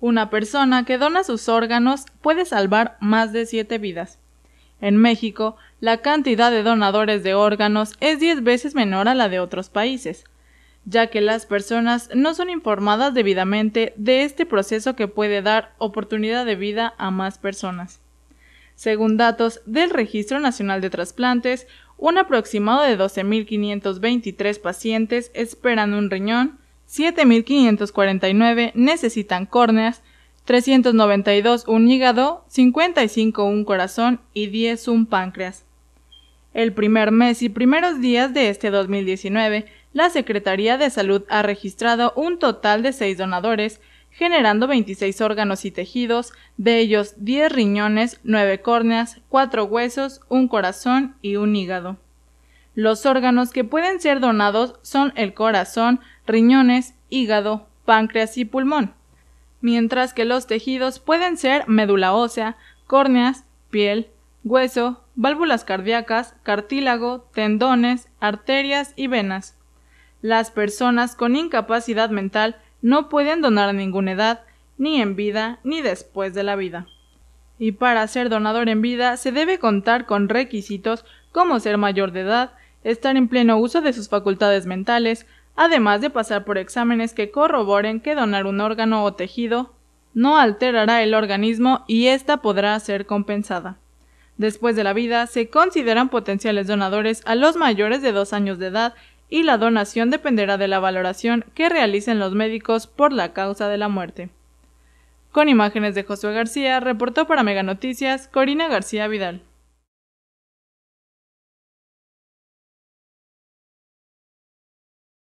Una persona que dona sus órganos puede salvar más de 7 vidas. En México, la cantidad de donadores de órganos es 10 veces menor a la de otros países, ya que las personas no son informadas debidamente de este proceso que puede dar oportunidad de vida a más personas. Según datos del Registro Nacional de Trasplantes, un aproximado de 12.523 pacientes esperan un riñón, 7.549 necesitan córneas, 392 un hígado, 55 un corazón y 10 un páncreas. El primer mes y primeros días de este 2019, la Secretaría de Salud ha registrado un total de 6 donadores, generando 26 órganos y tejidos, de ellos 10 riñones, 9 córneas, 4 huesos, un corazón y un hígado. Los órganos que pueden ser donados son el corazón, riñones, hígado, páncreas y pulmón, mientras que los tejidos pueden ser médula ósea, córneas, piel, hueso, válvulas cardíacas, cartílago, tendones, arterias y venas. Las personas con incapacidad mental no pueden donar a ninguna edad, ni en vida ni después de la vida. Y para ser donador en vida se debe contar con requisitos como ser mayor de edad, estar en pleno uso de sus facultades mentales, además de pasar por exámenes que corroboren que donar un órgano o tejido no alterará el organismo y ésta podrá ser compensada. Después de la vida, se consideran potenciales donadores a los mayores de dos años de edad y la donación dependerá de la valoración que realicen los médicos por la causa de la muerte. Con imágenes de Josué García, reportó para Mega Noticias Corina García Vidal.